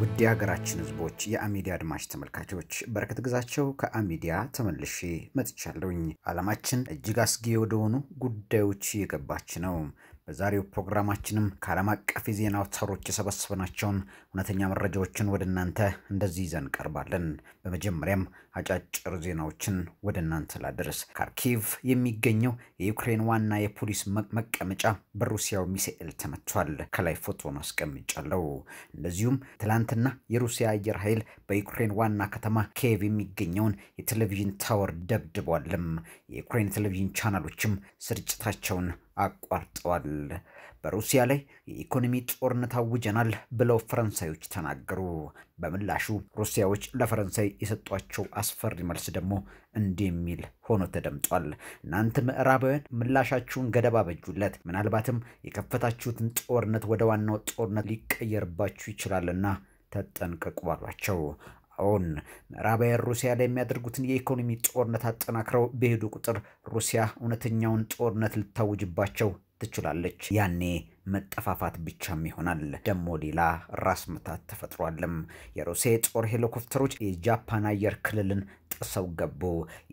ውድ የሀገራችን ህዝቦች፣ የአሚዲያ አድማጭ ተመልካቾች በረከት ግዛቸው ከአሚዲያ ተመልሼ መጥቻለሁኝ። ዓለማችን እጅግ አስጊ ወደሆኑ ጉዳዮች የገባች ነው። በዛሬው ፕሮግራማችንም ከዓለም አቀፍ የዜና አውታሮች የሰበሰብናቸውን እውነተኛ መረጃዎችን ወደ እናንተ እንደዚህ ይዘን ቀርባለን። በመጀመሪያም አጫጭር ዜናዎችን ወደ እናንተ ላድርስ። ካርኪቭ የሚገኘው የዩክሬን ዋና የፖሊስ መቀመጫ በሩሲያው ሚሳኤል ተመቷል። ከላይ ፎቶን አስቀምጫለሁ። እንደዚሁም ትላንትና የሩሲያ አየር ኃይል በዩክሬን ዋና ከተማ ኪየቭ የሚገኘውን የቴሌቪዥን ታወር ደብድቧልም። የዩክሬን ቴሌቪዥን ቻናሎችም ስርጭታቸውን አቋርጠዋል። በሩሲያ ላይ የኢኮኖሚ ጦርነት አውጀናል ብለው ፈረንሳዮች ተናገሩ። በምላሹ ሩሲያዎች ለፈረንሳይ የሰጧቸው አስፈሪ መልስ ደግሞ እንዲህ የሚል ሆኖ ተደምጧል። እናንተ ምዕራባውያን ምላሻችሁን ገደብ አበጁለት፣ ምናልባትም የከፈታችሁትን ጦርነት ወደ ዋናው ጦርነት ሊቀየርባችሁ ይችላልና ተጠንቀቁ አሏቸው። አሁን ምዕራባውያን ሩሲያ ላይ የሚያደርጉትን የኢኮኖሚ ጦርነት አጠናክረው በሄዱ ቁጥር ሩሲያ እውነተኛውን ጦርነት ልታውጅባቸው ትችላለች። ያኔ መጠፋፋት ብቻም ይሆናል። ደግሞ ሌላ ራስ ምታት ተፈጥሯልም። የሩሲያ የጦር ሄሊኮፕተሮች የጃፓን አየር ክልልን ጥሰው ገቡ።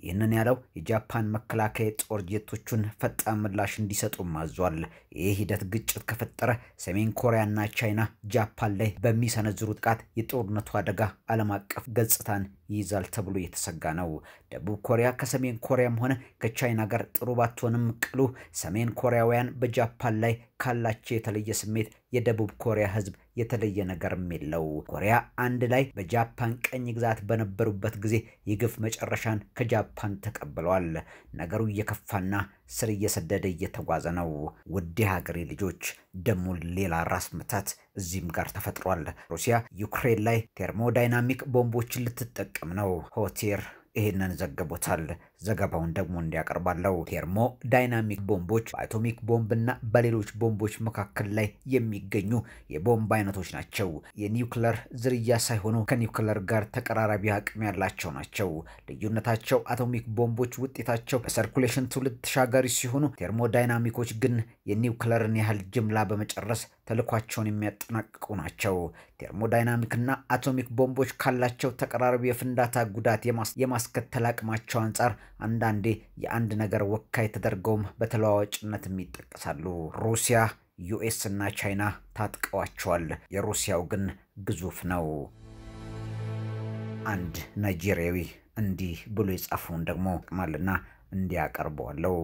ይህንን ያለው የጃፓን መከላከያ ጦር ጀቶቹን ፈጣን ምላሽ እንዲሰጡ ማዟል። ይህ ሂደት ግጭት ከፈጠረ ሰሜን ኮሪያና ቻይና ጃፓን ላይ በሚሰነዝሩ ጥቃት የጦርነቱ አደጋ ዓለም አቀፍ ገጽታን ይይዛል ተብሎ የተሰጋ ነው። ደቡብ ኮሪያ ከሰሜን ኮሪያም ሆነ ከቻይና ጋር ጥሩ ባትሆንም ቅሉ ሰሜን ኮሪያውያን በጃፓን ላይ ካላቸው የተለየ ስሜት የደቡብ ኮሪያ ህዝብ የተለየ ነገርም የለው። ኮሪያ አንድ ላይ በጃፓን ቀኝ ግዛት በነበሩበት ጊዜ የግፍ መጨረሻን ከጃፓን ተቀብለዋል። ነገሩ እየከፋና ስር እየሰደደ እየተጓዘ ነው። ውድ የሀገሬ ልጆች ደሞ ሌላ ራስ ምታት እዚህም ጋር ተፈጥሯል። ሩሲያ ዩክሬን ላይ ቴርሞዳይናሚክ ቦምቦችን ልትጠቀም ነው። ሆቴር ይህንን ዘግቦታል። ዘገባውን ደግሞ እንዲያቀርባለው ቴርሞ ዳይናሚክ ቦምቦች በአቶሚክ ቦምብና በሌሎች ቦምቦች መካከል ላይ የሚገኙ የቦምብ አይነቶች ናቸው። የኒውክለር ዝርያ ሳይሆኑ ከኒውክለር ጋር ተቀራራቢ አቅም ያላቸው ናቸው። ልዩነታቸው አቶሚክ ቦምቦች ውጤታቸው በሰርኩሌሽን ትውልድ ተሻጋሪ ሲሆኑ፣ ቴርሞ ዳይናሚኮች ግን የኒውክለርን ያህል ጅምላ በመጨረስ ተልኳቸውን የሚያጠናቅቁ ናቸው። ቴርሞዳይናሚክና አቶሚክ ቦምቦች ካላቸው ተቀራራቢ የፍንዳታ ጉዳት የማስከተል አቅማቸው አንጻር አንዳንዴ የአንድ ነገር ወካይ ተደርገውም በተለዋዋጭነት ይጠቀሳሉ። ሩሲያ፣ ዩኤስ እና ቻይና ታጥቀዋቸዋል። የሩሲያው ግን ግዙፍ ነው። አንድ ናይጄሪያዊ እንዲህ ብሎ የጻፈውን ደግሞ ጥቅማልና እንዲያቀርበዋለው።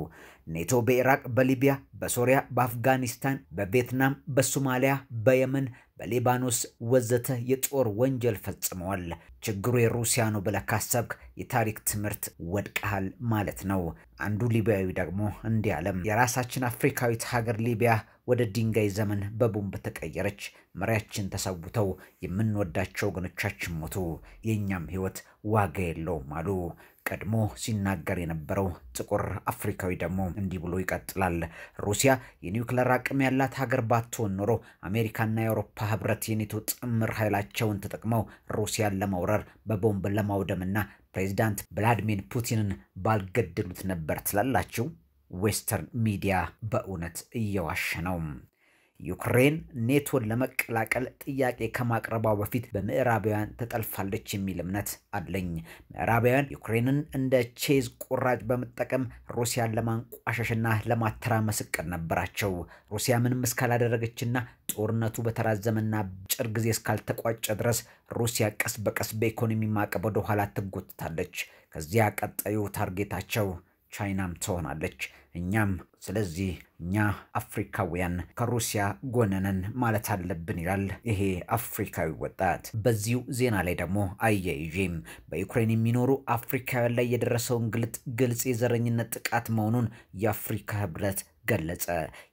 ኔቶ በኢራቅ፣ በሊቢያ፣ በሶሪያ፣ በአፍጋኒስታን፣ በቪየትናም፣ በሶማሊያ፣ በየመን፣ በሊባኖስ ወዘተ የጦር ወንጀል ፈጽመዋል። ችግሩ የሩሲያ ነው ብለህ ካሰብክ የታሪክ ትምህርት ወድቀሃል ማለት ነው። አንዱ ሊቢያዊ ደግሞ እንዲህ አለም፣ የራሳችን አፍሪካዊት ሀገር ሊቢያ ወደ ድንጋይ ዘመን በቦምብ ተቀየረች። መሪያችን ተሰውተው የምንወዳቸው ወገኖቻችን ሞቱ። የእኛም ህይወት ዋጋ የለውም አሉ። ቀድሞ ሲናገር የነበረው ጥቁር አፍሪካዊ ደግሞ እንዲህ ብሎ ይቀጥላል። ሩሲያ የኒውክለር አቅም ያላት ሀገር ባትሆን ኖሮ አሜሪካና የአውሮፓ ህብረት የኔቶ ጥምር ኃይላቸውን ተጠቅመው ሩሲያን ለመውረር በቦምብ ለማውደምና ፕሬዚዳንት ቭላዲሚር ፑቲንን ባልገደሉት ነበር ትላላችሁ? ዌስተርን ሚዲያ በእውነት እየዋሸ ነው። ዩክሬን ኔቶን ለመቀላቀል ጥያቄ ከማቅረቧ በፊት በምዕራባውያን ተጠልፋለች የሚል እምነት አለኝ። ምዕራባውያን ዩክሬንን እንደ ቼዝ ቁራጭ በመጠቀም ሩሲያን ለማንቋሸሽና ለማተራመስ እቅድ ነበራቸው። ሩሲያ ምንም እስካላደረገችና ጦርነቱ በተራዘመና ጭር ጊዜ እስካልተቋጨ ድረስ ሩሲያ ቀስ በቀስ በኢኮኖሚ ማዕቀብ ኋላ ትጎትታለች። ከዚያ ቀጣዩ ታርጌታቸው ቻይናም ትሆናለች። እኛም ስለዚህ እኛ አፍሪካውያን ከሩሲያ ጎነነን ማለት አለብን ይላል ይሄ አፍሪካዊ ወጣት። በዚሁ ዜና ላይ ደግሞ አያይዤም በዩክሬን የሚኖሩ አፍሪካውያን ላይ የደረሰውን ግልጥ ግልጽ የዘረኝነት ጥቃት መሆኑን የአፍሪካ ህብረት ገለጸ።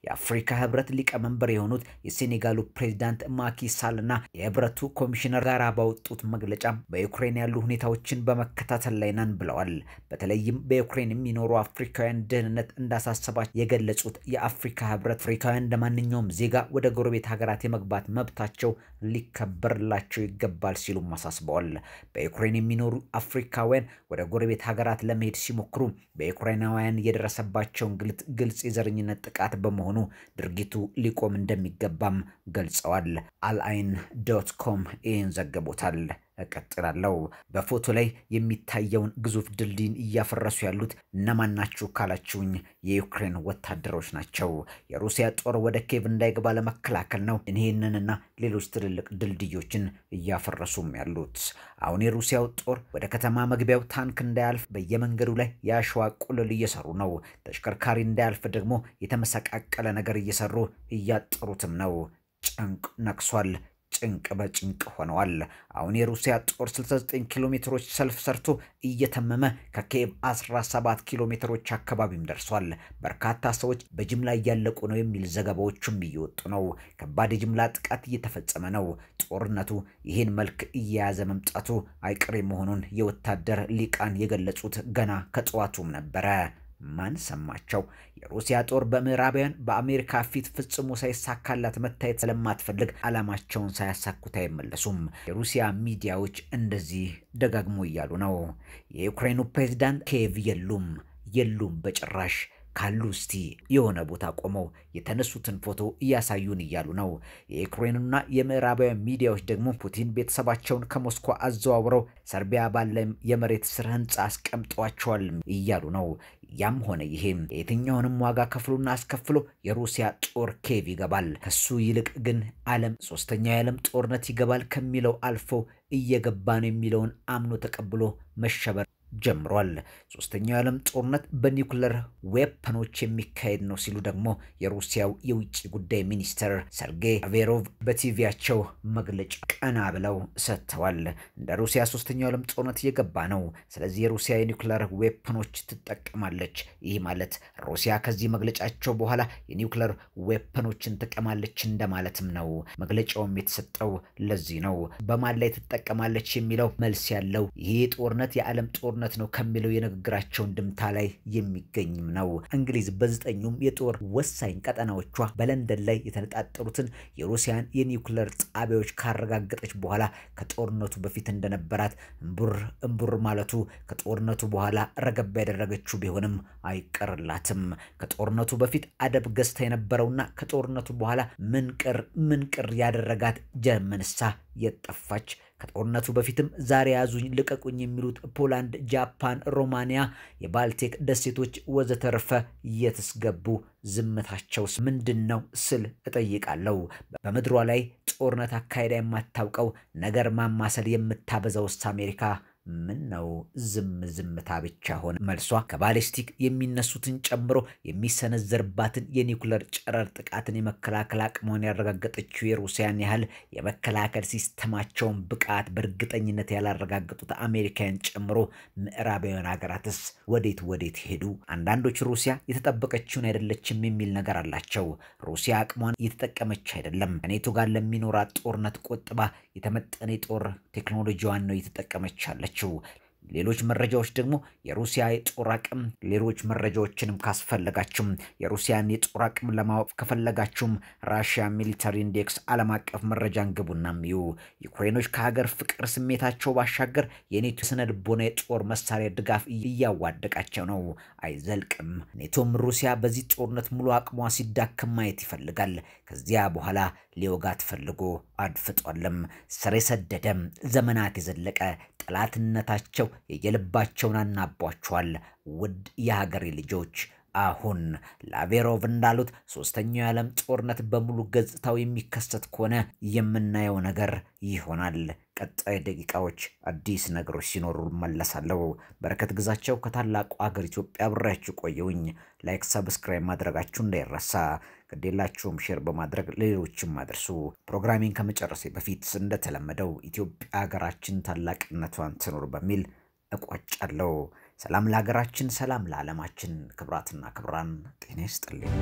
የአፍሪካ ህብረት ሊቀመንበር የሆኑት የሴኔጋሉ ፕሬዚዳንት ማኪ ሳልና የህብረቱ ኮሚሽነር ጋራ ባወጡት መግለጫ በዩክሬን ያሉ ሁኔታዎችን በመከታተል ላይ ነን ብለዋል። በተለይም በዩክሬን የሚኖሩ አፍሪካውያን ደህንነት እንዳሳሰባቸው የገለጹት የአፍሪካ ህብረት አፍሪካውያን እንደ ማንኛውም ዜጋ ወደ ጎረቤት ሀገራት የመግባት መብታቸው ሊከበርላቸው ይገባል ሲሉም አሳስበዋል። በዩክሬን የሚኖሩ አፍሪካውያን ወደ ጎረቤት ሀገራት ለመሄድ ሲሞክሩ በዩክሬናውያን የደረሰባቸውን ግልጽ የዘርኛ የዘረኝነት ጥቃት በመሆኑ ድርጊቱ ሊቆም እንደሚገባም ገልጸዋል። አልአይን ዶት ኮም ይህን ዘግቦታል። እቀጥላለሁ። በፎቶ ላይ የሚታየውን ግዙፍ ድልድይን እያፈረሱ ያሉት እነማን ናችሁ ካላችሁኝ የዩክሬን ወታደሮች ናቸው። የሩሲያ ጦር ወደ ኬቭ እንዳይገባ ለመከላከል ነው ይህንንና ሌሎች ትልልቅ ድልድዮችን እያፈረሱም ያሉት። አሁን የሩሲያው ጦር ወደ ከተማ መግቢያው ታንክ እንዳያልፍ በየመንገዱ ላይ የአሸዋ ቁልል እየሰሩ ነው። ተሽከርካሪ እንዳያልፍ ደግሞ የተመሰቃቀለ ነገር እየሰሩ እያጠሩትም ነው። ጭንቅ ነቅሷል። ጭንቅ በጭንቅ ሆነዋል። አሁን የሩሲያ ጦር 69 ኪሎ ሜትሮች ሰልፍ ሰርቶ እየተመመ ከኬቭ 17 ኪሎ ሜትሮች አካባቢም ደርሷል። በርካታ ሰዎች በጅምላ እያለቁ ነው የሚል ዘገባዎቹም እየወጡ ነው። ከባድ የጅምላ ጥቃት እየተፈጸመ ነው። ጦርነቱ ይህን መልክ እየያዘ መምጣቱ አይቀሬ መሆኑን የወታደር ሊቃን የገለጹት ገና ከጠዋቱም ነበረ። ማን ሰማቸው? የሩሲያ ጦር በምዕራባውያን በአሜሪካ ፊት ፍጽሞ ሳይሳካላት መታየት ስለማትፈልግ ዓላማቸውን ሳያሳኩት አይመለሱም። የሩሲያ ሚዲያዎች እንደዚህ ደጋግሞ እያሉ ነው። የዩክሬኑ ፕሬዝዳንት ኬቭ የሉም የሉም በጭራሽ ካሉ እስቲ የሆነ ቦታ ቆመው የተነሱትን ፎቶ እያሳዩን እያሉ ነው። የዩክሬንና የምዕራባውያን ሚዲያዎች ደግሞ ፑቲን ቤተሰባቸውን ከሞስኮ አዘዋውረው ሰርቢያ ባለ የመሬት ስር ህንፃ አስቀምጠዋቸዋል እያሉ ነው። ያም ሆነ ይሄም የትኛውንም ዋጋ ከፍሎና አስከፍሎ የሩሲያ ጦር ኬቭ ይገባል። ከሱ ይልቅ ግን ዓለም ሶስተኛው የዓለም ጦርነት ይገባል ከሚለው አልፎ እየገባ ነው የሚለውን አምኖ ተቀብሎ መሸበር ጀምሯል። ሶስተኛው የዓለም ጦርነት በኒውክለር ዌፐኖች የሚካሄድ ነው ሲሉ ደግሞ የሩሲያው የውጭ ጉዳይ ሚኒስትር ሰርጌይ አቬሮቭ በቲቪያቸው መግለጫ ቀና ብለው ሰጥተዋል። እንደ ሩሲያ ሶስተኛው የዓለም ጦርነት እየገባ ነው። ስለዚህ የሩሲያ የኒውክለር ዌፐኖች ትጠቀማለች። ይህ ማለት ሩሲያ ከዚህ መግለጫቸው በኋላ የኒውክለር ዌፐኖችን ትጠቀማለች እንደማለትም ነው። መግለጫውም የተሰጠው ለዚህ ነው። በማን ላይ ትጠቀማለች የሚለው መልስ ያለው ይህ ጦርነት የዓለም ጦርነት ጦርነት ነው ከሚለው የንግግራቸው እንድምታ ላይ የሚገኝም ነው። እንግሊዝ በዘጠኙም የጦር ወሳኝ ቀጠናዎቿ በለንደን ላይ የተነጣጠሩትን የሩሲያን የኒውክለር ጣቢያዎች ካረጋገጠች በኋላ ከጦርነቱ በፊት እንደነበራት እምቡር እምቡር ማለቱ ከጦርነቱ በኋላ ረገብ ያደረገችው ቢሆንም አይቀርላትም። ከጦርነቱ በፊት አደብ ገዝታ የነበረውና ከጦርነቱ በኋላ ምንቅር ቅር ያደረጋት ጀርመንሳ የጠፋች ከጦርነቱ በፊትም ዛሬ ያዙኝ ልቀቁኝ የሚሉት ፖላንድ፣ ጃፓን፣ ሮማንያ፣ የባልቲክ ደሴቶች ወዘተርፈ የትስገቡ ዝምታቸውስ ምንድን ነው ስል እጠይቃለሁ። በምድሯ ላይ ጦርነት አካሄዳ የማታውቀው ነገር ማማሰል የምታበዛውስ አሜሪካ ምን ነው ዝም ዝምታ ብቻ ሆነ? መልሷ ከባሊስቲክ የሚነሱትን ጨምሮ የሚሰነዘርባትን የኒውክለር ጨረር ጥቃትን የመከላከል አቅሟን ያረጋገጠችው የሩሲያን ያህል የመከላከል ሲስተማቸውን ብቃት በእርግጠኝነት ያላረጋገጡት አሜሪካን ጨምሮ ምዕራባውያን ሀገራትስ ወዴት ወዴት ሄዱ? አንዳንዶች ሩሲያ የተጠበቀችውን አይደለችም የሚል ነገር አላቸው። ሩሲያ አቅሟን እየተጠቀመች አይደለም። ከኔቶ ጋር ለሚኖራት ጦርነት ቆጥባ የተመጠነ ጦር ቴክኖሎጂዋን ነው እየተጠቀመች ያለችው። ሌሎች መረጃዎች ደግሞ የሩሲያ የጦር አቅም ሌሎች መረጃዎችንም ካስፈለጋችሁም የሩሲያን የጦር አቅም ለማወቅ ከፈለጋችሁም ራሽያ ሚሊታሪ ኢንዴክስ ዓለም አቀፍ መረጃን ግቡና ሚዩ ዩክሬኖች ከሀገር ፍቅር ስሜታቸው ባሻገር የኔቶ ስነ ልቦና የጦር መሳሪያ ድጋፍ እያዋደቃቸው ነው፣ አይዘልቅም። ኔቶም ሩሲያ በዚህ ጦርነት ሙሉ አቅሟ ሲዳክም ማየት ይፈልጋል። ከዚያ በኋላ ሊወጋት ፈልጎ አድፍጧልም። ስር የሰደደም ዘመናት የዘለቀ ጠላትነታቸው የየልባቸውን አናቧቸዋል። ውድ የሀገሬ ልጆች አሁን ላቬሮቭ እንዳሉት ሶስተኛው የዓለም ጦርነት በሙሉ ገጽታው የሚከሰት ከሆነ የምናየው ነገር ይሆናል። ቀጣይ ደቂቃዎች አዲስ ነገሮች ሲኖሩ መለሳለሁ። በረከት ግዛቸው ከታላቁ አገር ኢትዮጵያ አብሬያችሁ ቆየውኝ። ላይክ፣ ሰብስክራይብ ማድረጋችሁ እንዳይረሳ። ግዴላችሁም ሼር በማድረግ ሌሎችም አድርሱ። ፕሮግራሚንግ ከመጨረሴ በፊት እንደተለመደው ኢትዮጵያ ሀገራችን ታላቅነቷን ትኖር በሚል እቋጫለሁ። ሰላም ለሀገራችን፣ ሰላም ለዓለማችን። ክብራትና ክብራን ጤና ይስጥልኝ።